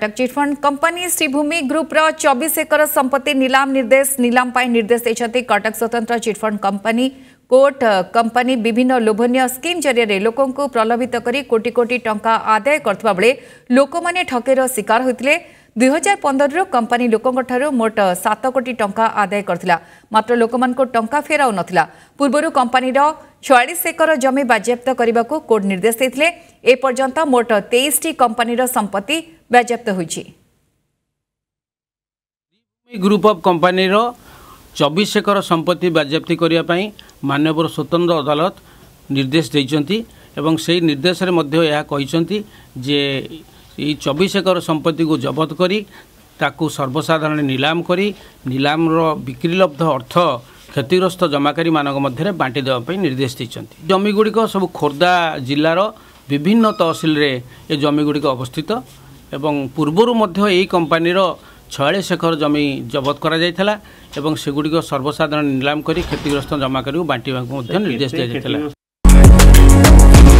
Cuttack chit fund company Shribhumi ગ્રુપર ચોવીસ acre સંપત્તિ નિલામ નિર્દેશ નિલામ નિર્દેશ દેખાઈ કટક સ્વતંત્ર ચીટફંડ કંપની কোর্ট কম্পানি বিভিন্ন লোভনীয় স্কিম জরিয়ে লোক প্রলোভিত করে কোটি কোটি টঙ্কা আদায় করুবা বেড়ে লোক মানে ঠকের শিকার হয়েছে দুই হাজার পনেরো কম্পানি লোকঠার মোট সাত কোটি টঙ্কা আদায় করে মাত্র লোক টঙ্কা ফেরাও নথিলা পূর্বর কম্পানির ছয়াশ একর জমি বাজেয়াপ্ত করা কোর্ট নির্দেশ দিয়ে এপর্যন্ত মোট তেইশটি কম্পানির সম্পত্তি বাজেয়াপ্ত হয়েছে গ্রুপ অফ কোম্পানির চবিশ একর সম্পত্তি বাজেয়াপ্তি করা ମାନ୍ୟବର ସ୍ୱତନ୍ତ୍ର ଅଦାଲତ ନିର୍ଦ୍ଦେଶ ଦେଇଛନ୍ତି ଏବଂ ସେହି ନିର୍ଦ୍ଦେଶରେ ମଧ୍ୟ ଏହା କହିଛନ୍ତି ଯେ ଏହି ଚବିଶ ଏକର ସମ୍ପତ୍ତିକୁ ଜବତ କରି ତାକୁ ସର୍ବସାଧାରଣ ନିଲାମ କରି ନିଲାମର ବିକ୍ରିଲବ୍ଧ ଅର୍ଥ କ୍ଷତିଗ୍ରସ୍ତ ଜମାକାରୀମାନଙ୍କ ମଧ୍ୟରେ ବାଣ୍ଟି ଦେବା ପାଇଁ ନିର୍ଦ୍ଦେଶ ଦେଇଛନ୍ତି ଜମିଗୁଡ଼ିକ ସବୁ ଖୋର୍ଦ୍ଧା ଜିଲ୍ଲାର ବିଭିନ୍ନ ତହସିଲରେ ଏ ଜମିଗୁଡ଼ିକ ଅବସ୍ଥିତ ଏବଂ ପୂର୍ବରୁ ମଧ୍ୟ ଏହି କମ୍ପାନୀର ছয়াশ একর জমি জবত করা এবং সেগুড়ি সর্বসাধারণ নিলাম করে ক্ষতিগ্রস্ত জমাকারী বাটি নির্দেশ দিয়া